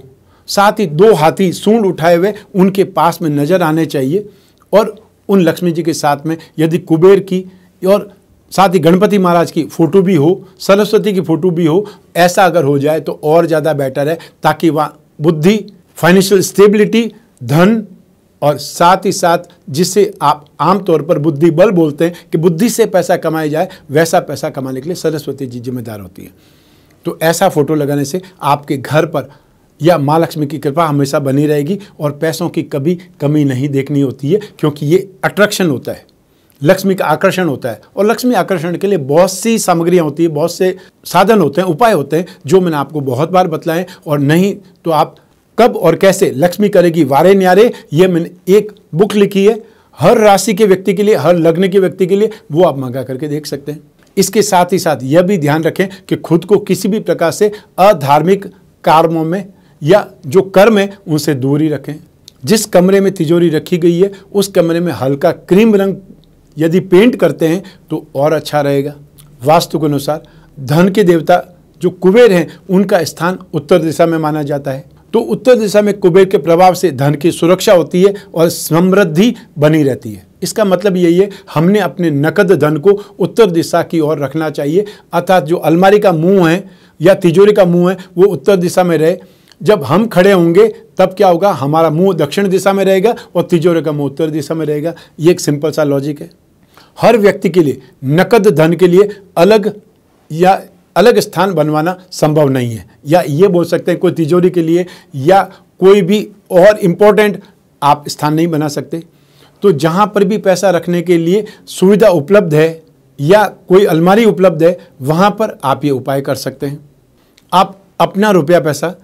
साथ ही दो हाथी सूंड उठाए हुए उनके पास में नजर आने चाहिए और उन लक्ष्मी जी के साथ में यदि कुबेर की और साथ ही गणपति महाराज की फ़ोटो भी हो सरस्वती की फ़ोटो भी हो ऐसा अगर हो जाए तो और ज़्यादा बेटर है ताकि वहाँ बुद्धि फाइनेंशियल स्टेबिलिटी धन और साथ ही साथ जिसे आप आमतौर पर बुद्धि बल बोलते हैं कि बुद्धि से पैसा कमाया जाए वैसा पैसा कमाने के लिए सरस्वती जी जिम्मेदार होती है तो ऐसा फ़ोटो लगाने से आपके घर पर या माँ लक्ष्मी की कृपा हमेशा बनी रहेगी और पैसों की कभी कमी नहीं देखनी होती है क्योंकि ये अट्रैक्शन होता है लक्ष्मी का आकर्षण होता है और लक्ष्मी आकर्षण के लिए बहुत सी सामग्रियाँ होती है बहुत से साधन होते हैं उपाय होते हैं जो मैंने आपको बहुत बार बतलाएं और नहीं तो आप कब और कैसे लक्ष्मी करेगी वारे न्यारे ये मैंने एक बुक लिखी है हर राशि के व्यक्ति के लिए हर लग्न के व्यक्ति के लिए वो आप मंगा करके देख सकते हैं इसके साथ ही साथ यह भी ध्यान रखें कि खुद को किसी भी प्रकार से अधार्मिक कार्यों में या जो कर्म है उनसे दूरी रखें जिस कमरे में तिजोरी रखी गई है उस कमरे में हल्का क्रीम रंग यदि पेंट करते हैं तो और अच्छा रहेगा वास्तु के अनुसार धन के देवता जो कुबेर हैं उनका स्थान उत्तर दिशा में माना जाता है तो उत्तर दिशा में कुबेर के प्रभाव से धन की सुरक्षा होती है और समृद्धि बनी रहती है इसका मतलब यही है हमने अपने नकद धन को उत्तर दिशा की ओर रखना चाहिए अर्थात जो अलमारी का मुंह है या तिजोरी का मुंह है वो उत्तर दिशा में रहे जब हम खड़े होंगे तब क्या होगा हमारा मुंह दक्षिण दिशा में रहेगा और तिजोरे का मुंह उत्तर दिशा में रहेगा ये एक सिंपल सा लॉजिक है हर व्यक्ति के लिए नकद धन के लिए अलग या अलग स्थान बनवाना संभव नहीं है या ये बोल सकते हैं कोई तिजोरी के लिए या कोई भी और इम्पोर्टेंट आप स्थान नहीं बना सकते तो जहाँ पर भी पैसा रखने के लिए सुविधा उपलब्ध है या कोई अलमारी उपलब्ध है वहाँ पर आप ये उपाय कर सकते हैं आप अपना रुपया पैसा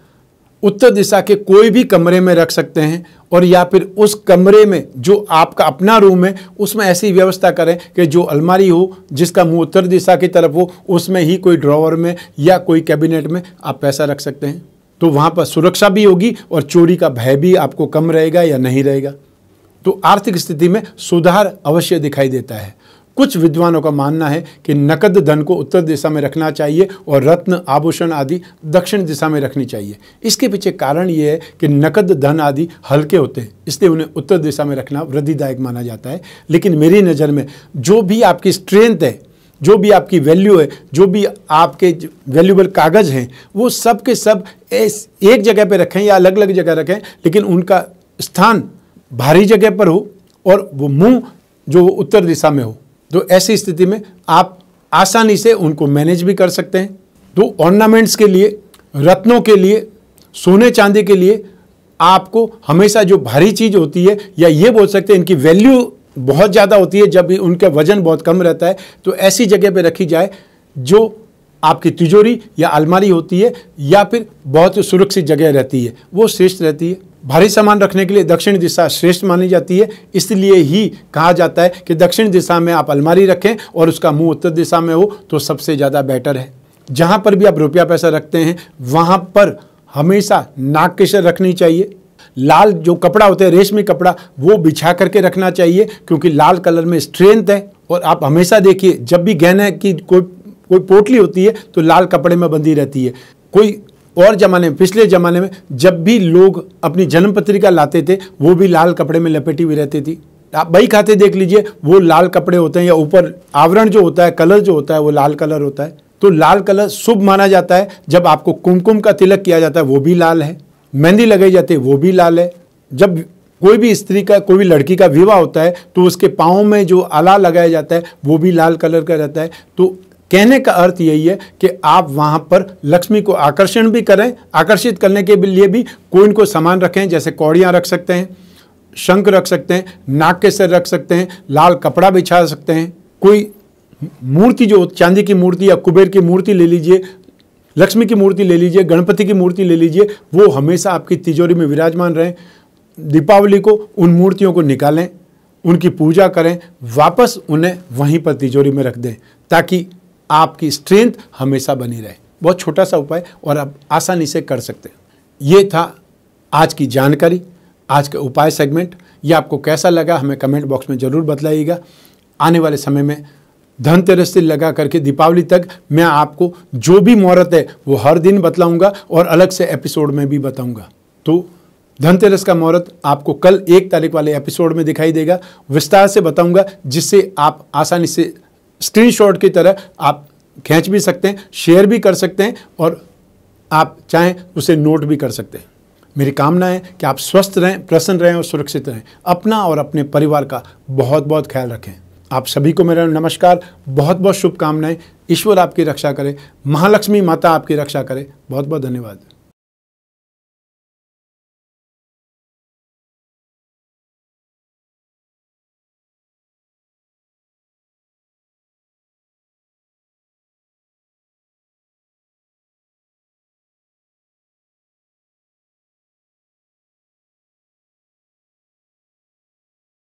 उत्तर दिशा के कोई भी कमरे में रख सकते हैं और या फिर उस कमरे में जो आपका अपना रूम है उसमें ऐसी व्यवस्था करें कि जो अलमारी हो जिसका मुंह उत्तर दिशा की तरफ हो उसमें ही कोई ड्रॉवर में या कोई कैबिनेट में आप पैसा रख सकते हैं तो वहाँ पर सुरक्षा भी होगी और चोरी का भय भी आपको कम रहेगा या नहीं रहेगा तो आर्थिक स्थिति में सुधार अवश्य दिखाई देता है कुछ विद्वानों का मानना है कि नकद धन को उत्तर दिशा में रखना चाहिए और रत्न आभूषण आदि दक्षिण दिशा में रखनी चाहिए इसके पीछे कारण ये है कि नकद धन आदि हल्के होते हैं इसलिए उन्हें उत्तर दिशा में रखना वृद्धिदायक माना जाता है लेकिन मेरी नज़र में जो भी आपकी स्ट्रेंथ है जो भी आपकी वैल्यू है जो भी आपके वैल्यूबल कागज़ हैं वो सब के सब एक जगह पे रखें या अलग अलग जगह रखें लेकिन उनका स्थान भारी जगह पर हो और वो मुंह जो उत्तर दिशा में हो तो ऐसी स्थिति में आप आसानी से उनको मैनेज भी कर सकते हैं तो ऑर्नामेंट्स के लिए रत्नों के लिए सोने चांदी के लिए आपको हमेशा जो भारी चीज़ होती है या ये बोल सकते हैं इनकी वैल्यू बहुत ज़्यादा होती है जब उनका वजन बहुत कम रहता है तो ऐसी जगह पे रखी जाए जो आपकी तिजोरी या अलमारी होती है या फिर बहुत सुरक्षित जगह रहती है वो श्रेष्ठ रहती है भारी सामान रखने के लिए दक्षिण दिशा श्रेष्ठ मानी जाती है इसलिए ही कहा जाता है कि दक्षिण दिशा में आप अलमारी रखें और उसका मुंह उत्तर दिशा में हो तो सबसे ज़्यादा बेटर है जहाँ पर भी आप रुपया पैसा रखते हैं वहाँ पर हमेशा नाक केसर रखनी चाहिए लाल जो कपड़ा होता है रेशमी कपड़ा वो बिछा करके रखना चाहिए क्योंकि लाल कलर में स्ट्रेंथ है और आप हमेशा देखिए जब भी गहने की कोई कोई पोटली होती है तो लाल कपड़े में बंधी रहती है कोई और ज़माने में पिछले ज़माने में जब भी लोग अपनी जन्म पत्रिका लाते थे वो भी लाल कपड़े में लपेटी हुई रहती थी आप बही खाते देख लीजिए वो लाल कपड़े होते हैं या ऊपर आवरण जो होता है कलर जो होता है वो लाल कलर होता है तो लाल कलर शुभ माना जाता है जब आपको कुमकुम का तिलक किया जाता है वो भी लाल है मेहंदी लगाई जाती है वो भी लाल है जब कोई भी स्त्री का कोई भी लड़की का विवाह होता है तो उसके पाँव में जो आला लगाया जाता है वो भी लाल कलर का रहता है तो कहने का अर्थ यही है कि आप वहाँ पर लक्ष्मी को आकर्षण भी करें आकर्षित करने के लिए भी कोई इनको सामान रखें जैसे कौड़ियाँ रख सकते हैं शंख रख सकते हैं नाक के सर रख सकते हैं लाल कपड़ा बिछा सकते हैं कोई मूर्ति जो चांदी की मूर्ति या कुबेर की मूर्ति ले लीजिए लक्ष्मी की मूर्ति ले लीजिए गणपति की मूर्ति ले लीजिए वो हमेशा आपकी तिजोरी में विराजमान रहें दीपावली को उन मूर्तियों को निकालें उनकी पूजा करें वापस उन्हें वहीं पर तिजोरी में रख दें ताकि आपकी स्ट्रेंथ हमेशा बनी रहे बहुत छोटा सा उपाय और आप आसानी से कर सकते हैं ये था आज की जानकारी आज का उपाय सेगमेंट ये आपको कैसा लगा हमें कमेंट बॉक्स में ज़रूर बतलाइएगा आने वाले समय में धनतेरस से लगा करके दीपावली तक मैं आपको जो भी मुहूर्त है वो हर दिन बतलाऊंगा और अलग से एपिसोड में भी बताऊंगा तो धनतेरस का मुहूर्त आपको कल एक तारीख वाले एपिसोड में दिखाई देगा विस्तार से बताऊंगा जिससे आप आसानी से स्क्रीनशॉट की तरह आप खींच भी सकते हैं शेयर भी कर सकते हैं और आप चाहें उसे नोट भी कर सकते हैं मेरी कामना है कि आप स्वस्थ रहें प्रसन्न रहें और सुरक्षित रहें अपना और अपने परिवार का बहुत बहुत ख्याल रखें आप सभी को मेरा नमस्कार बहुत बहुत शुभकामनाएं ईश्वर आपकी रक्षा करें महालक्ष्मी माता आपकी रक्षा करें बहुत बहुत धन्यवाद